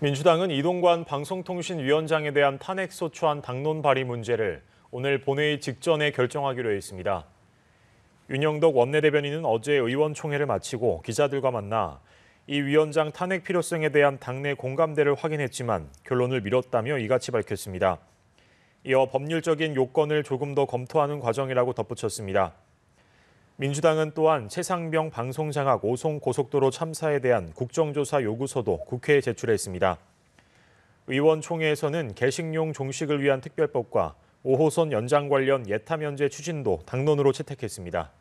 민주당은 이동관 방송통신위원장에 대한 탄핵소추안 당론 발의 문제를 오늘 본회의 직전에 결정하기로 했습니다. 윤영덕 원내대변인은 어제 의원총회를 마치고 기자들과 만나 이 위원장 탄핵 필요성에 대한 당내 공감대를 확인했지만 결론을 미뤘다며 이같이 밝혔습니다. 이어 법률적인 요건을 조금 더 검토하는 과정이라고 덧붙였습니다. 민주당은 또한 최상병 방송장학 5송 고속도로 참사에 대한 국정조사 요구서도 국회에 제출했습니다. 의원총회에서는 개식용 종식을 위한 특별법과 5호선 연장 관련 예타 면제 추진도 당론으로 채택했습니다.